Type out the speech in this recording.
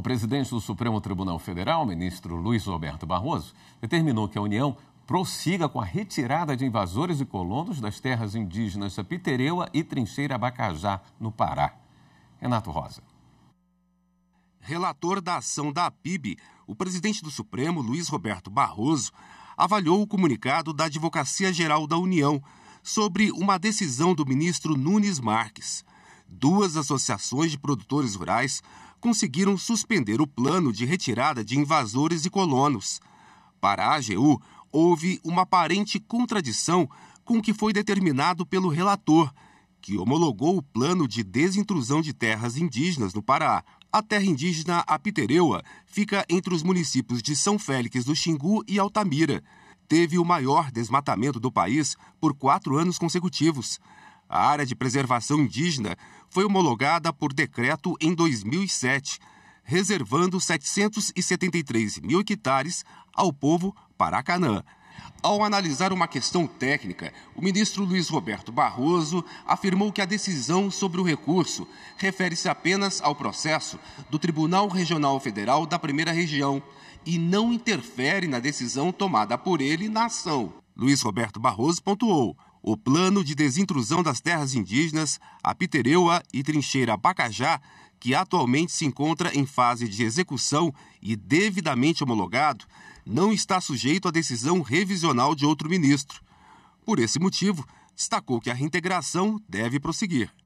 O presidente do Supremo Tribunal Federal, ministro Luiz Roberto Barroso, determinou que a União prossiga com a retirada de invasores e colonos das terras indígenas Pitereua e Trincheira Abacajá, no Pará. Renato Rosa. Relator da ação da APIB, o presidente do Supremo, Luiz Roberto Barroso, avaliou o comunicado da Advocacia Geral da União sobre uma decisão do ministro Nunes Marques. Duas associações de produtores rurais conseguiram suspender o plano de retirada de invasores e colonos. Para a AGU, houve uma aparente contradição com o que foi determinado pelo relator, que homologou o plano de desintrusão de terras indígenas no Pará. A terra indígena Apitereua fica entre os municípios de São Félix do Xingu e Altamira. Teve o maior desmatamento do país por quatro anos consecutivos. A área de preservação indígena foi homologada por decreto em 2007, reservando 773 mil hectares ao povo Paracanã. Ao analisar uma questão técnica, o ministro Luiz Roberto Barroso afirmou que a decisão sobre o recurso refere-se apenas ao processo do Tribunal Regional Federal da Primeira Região e não interfere na decisão tomada por ele na ação. Luiz Roberto Barroso pontuou o Plano de Desintrusão das Terras Indígenas, a Pitereua e Trincheira Bacajá, que atualmente se encontra em fase de execução e devidamente homologado, não está sujeito à decisão revisional de outro ministro. Por esse motivo, destacou que a reintegração deve prosseguir.